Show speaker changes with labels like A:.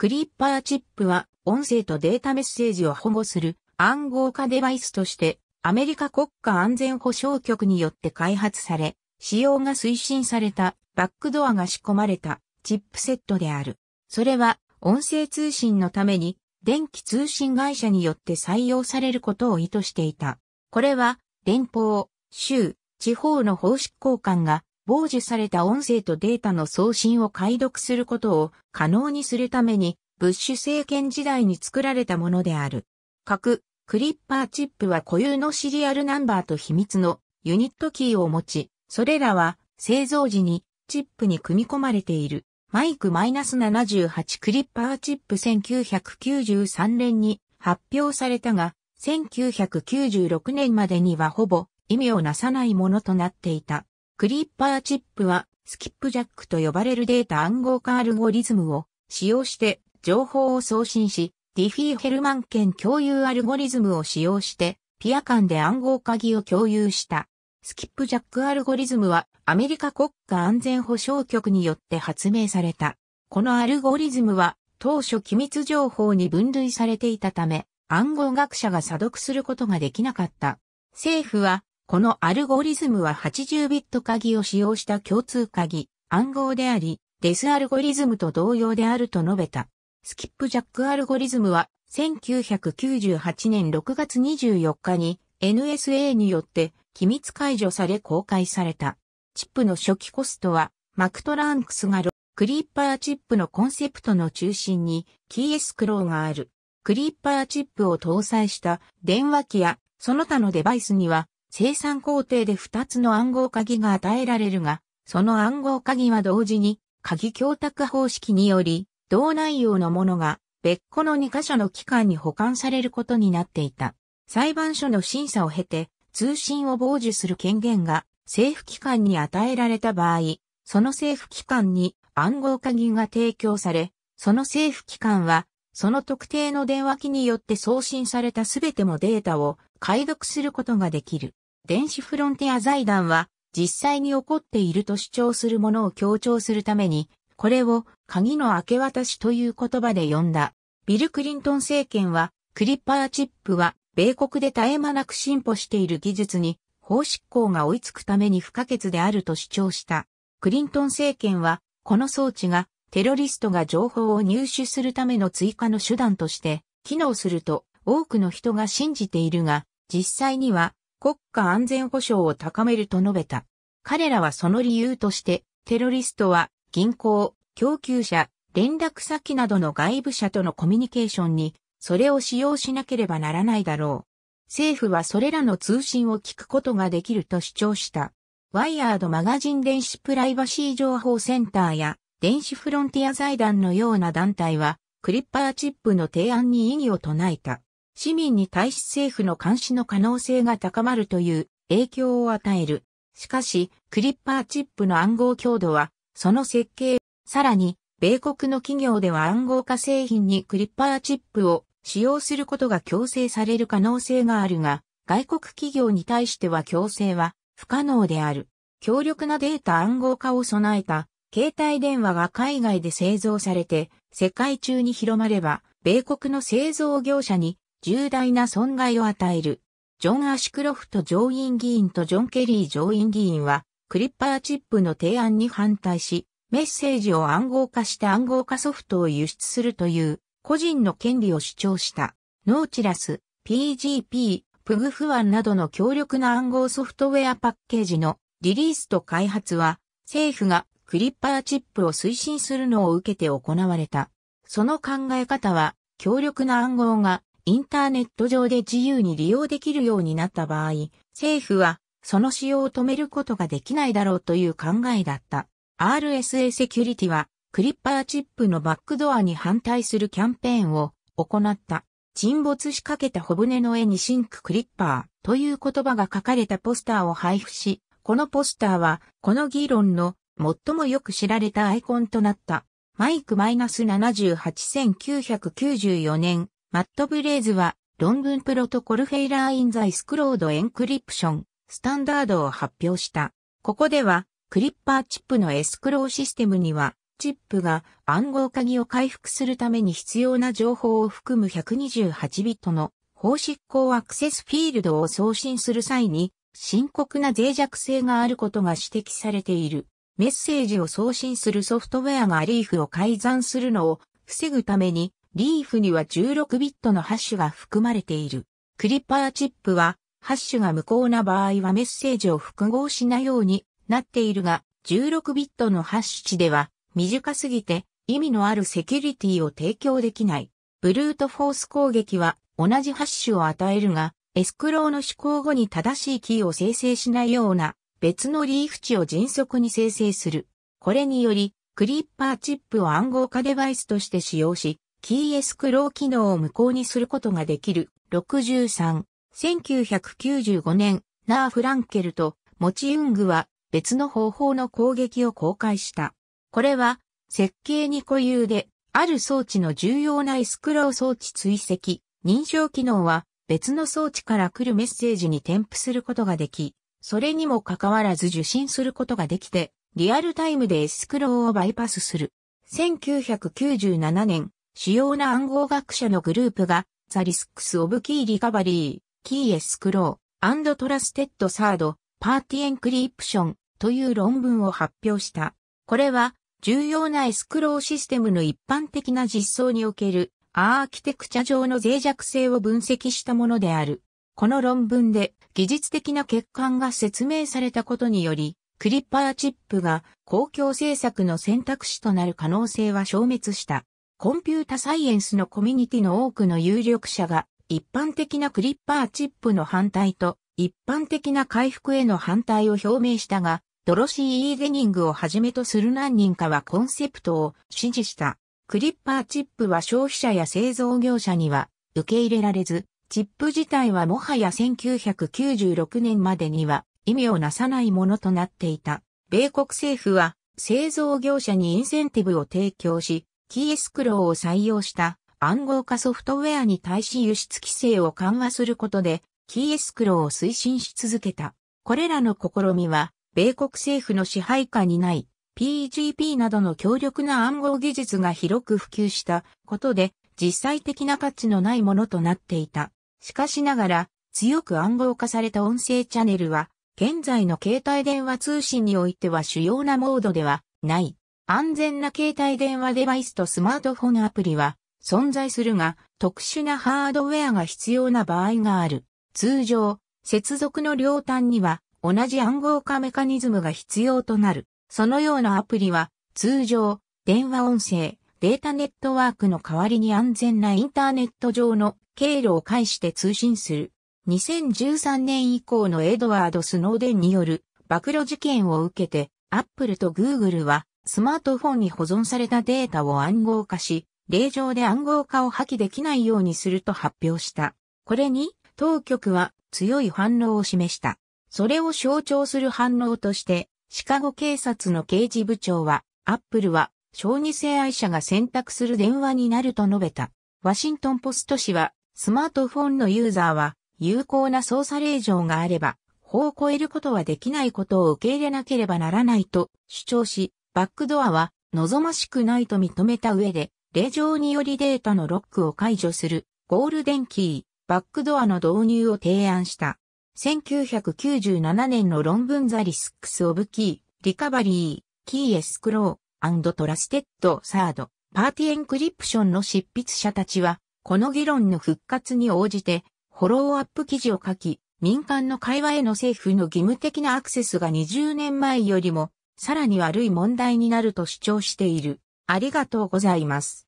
A: クリッパーチップは音声とデータメッセージを保護する暗号化デバイスとしてアメリカ国家安全保障局によって開発され、使用が推進されたバックドアが仕込まれたチップセットである。それは音声通信のために電気通信会社によって採用されることを意図していた。これは連邦、州、地方の方式交換が傍受された音声とデータの送信を解読することを可能にするために、ブッシュ政権時代に作られたものである。各、クリッパーチップは固有のシリアルナンバーと秘密のユニットキーを持ち、それらは製造時にチップに組み込まれている。マイク -78 クリッパーチップ1993年に発表されたが、1996年までにはほぼ意味をなさないものとなっていた。クリッパーチップは、スキップジャックと呼ばれるデータ暗号化アルゴリズムを使用して情報を送信し、ディフィーヘルマン圏共有アルゴリズムを使用して、ピア間で暗号鍵を共有した。スキップジャックアルゴリズムはアメリカ国家安全保障局によって発明された。このアルゴリズムは当初機密情報に分類されていたため暗号学者が査読することができなかった。政府はこのアルゴリズムは80ビット鍵を使用した共通鍵、暗号であり、デスアルゴリズムと同様であると述べた。スキップジャックアルゴリズムは1998年6月24日に NSA によって機密解除され公開された。チップの初期コストはマクトランクスがクリーパーチップのコンセプトの中心にキーエスクローがある。クリーパーチップを搭載した電話機やその他のデバイスには生産工程で2つの暗号鍵が与えられるが、その暗号鍵は同時に、鍵供託方式により、同内容のものが別個の2箇所の機関に保管されることになっていた。裁判所の審査を経て、通信を傍受する権限が政府機関に与えられた場合、その政府機関に暗号鍵が提供され、その政府機関は、その特定の電話機によって送信されたすべてのデータを解読することができる。電子フロンティア財団は実際に起こっていると主張するものを強調するために、これを鍵の明け渡しという言葉で呼んだ。ビル・クリントン政権は、クリッパーチップは、米国で絶え間なく進歩している技術に、法執行が追いつくために不可欠であると主張した。クリントン政権は、この装置が、テロリストが情報を入手するための追加の手段として、機能すると多くの人が信じているが、実際には国家安全保障を高めると述べた。彼らはその理由として、テロリストは銀行、供給者、連絡先などの外部者とのコミュニケーションに、それを使用しなければならないだろう。政府はそれらの通信を聞くことができると主張した。ワイヤードマガジン電子プライバシー情報センターや電子フロンティア財団のような団体は、クリッパーチップの提案に異議を唱えた。市民に対し政府の監視の可能性が高まるという影響を与える。しかし、クリッパーチップの暗号強度は、その設計、さらに、米国の企業では暗号化製品にクリッパーチップを使用することが強制される可能性があるが、外国企業に対しては強制は不可能である。強力なデータ暗号化を備えた携帯電話が海外で製造されて世界中に広まれば米国の製造業者に重大な損害を与える。ジョン・アシクロフト上院議員とジョン・ケリー上院議員は、クリッパーチップの提案に反対し、メッセージを暗号化して暗号化ソフトを輸出するという個人の権利を主張した。ノーチラス、PGP、プグフワンなどの強力な暗号ソフトウェアパッケージのリリースと開発は、政府がクリッパーチップを推進するのを受けて行われた。その考え方は、強力な暗号がインターネット上で自由に利用できるようになった場合、政府はその使用を止めることができないだろうという考えだった。RSA セキュリティはクリッパーチップのバックドアに反対するキャンペーンを行った。沈没しかけた小舟の絵にシンククリッパーという言葉が書かれたポスターを配布し、このポスターはこの議論の最もよく知られたアイコンとなった。マイク -78994 年マット・ブレイズは、論文プロトコルフェイラー・イン・ザ・イスクロード・エンクリプション、スタンダードを発表した。ここでは、クリッパーチップのエスクローシステムには、チップが暗号鍵を回復するために必要な情報を含む128ビットの法執行アクセスフィールドを送信する際に深刻な脆弱性があることが指摘されている。メッセージを送信するソフトウェアがリーフを改ざんするのを防ぐためにリーフには16ビットのハッシュが含まれている。クリッパーチップは、ハッシュが無効な場合はメッセージを複合しないようになっているが、16ビットのハッシュ値では短すぎて意味のあるセキュリティを提供できない。ブルートフォース攻撃は同じハッシュを与えるが、エスクローの試行後に正しいキーを生成しないような別のリーフ値を迅速に生成する。これにより、クリッパーチップを暗号化デバイスとして使用し、キーエスクロー機能を無効にすることができる。63、1995年、ナー・フランケルとモチウングは別の方法の攻撃を公開した。これは、設計に固有で、ある装置の重要なエスクロー装置追跡、認証機能は別の装置から来るメッセージに添付することができ、それにもかかわらず受信することができて、リアルタイムでエスクローをバイパスする。1997年、主要な暗号学者のグループが、ザ・リスクス・オブ・キー・リカバリー、キー・エスクロー、アンド・トラステッド・サード、パーティ・エンクリプションという論文を発表した。これは、重要なエスクローシステムの一般的な実装におけるアーキテクチャ上の脆弱性を分析したものである。この論文で技術的な欠陥が説明されたことにより、クリッパーチップが公共政策の選択肢となる可能性は消滅した。コンピュータサイエンスのコミュニティの多くの有力者が、一般的なクリッパーチップの反対と、一般的な回復への反対を表明したが、ドロシー・イーデニングをはじめとする何人かはコンセプトを支持した。クリッパーチップは消費者や製造業者には受け入れられず、チップ自体はもはや1996年までには意味をなさないものとなっていた。米国政府は製造業者にインセンティブを提供し、キーエスクローを採用した暗号化ソフトウェアに対し輸出規制を緩和することで、キーエスクローを推進し続けた。これらの試みは、米国政府の支配下にない PGP などの強力な暗号技術が広く普及したことで、実際的な価値のないものとなっていた。しかしながら、強く暗号化された音声チャンネルは、現在の携帯電話通信においては主要なモードではない。安全な携帯電話デバイスとスマートフォンアプリは存在するが、特殊なハードウェアが必要な場合がある。通常、接続の両端には同じ暗号化メカニズムが必要となる。そのようなアプリは、通常、電話音声、データネットワークの代わりに安全なインターネット上の経路を介して通信する。2013年以降のエドワード・スノーデンによる暴露事件を受けて、アップルとグーグルはスマートフォンに保存されたデータを暗号化し、令状で暗号化を破棄できないようにすると発表した。これに、当局は強い反応を示した。それを象徴する反応として、シカゴ警察の刑事部長は、アップルは、小児性愛者が選択する電話になると述べた。ワシントンポスト氏は、スマートフォンのユーザーは、有効な操作令状があれば、法を超えることはできないことを受け入れなければならないと主張し、バックドアは望ましくないと認めた上で、令状によりデータのロックを解除するゴールデンキー、バックドアの導入を提案した。1997年の論文ザリスクスオブキー、リカバリー、キーエスクロー、トラステッドサード、パーティエンクリプションの執筆者たちは、この議論の復活に応じて、フォローアップ記事を書き、民間の会話への政府の義務的なアクセスが20年前よりもさらに悪い問題になると主張している。ありがとうございます。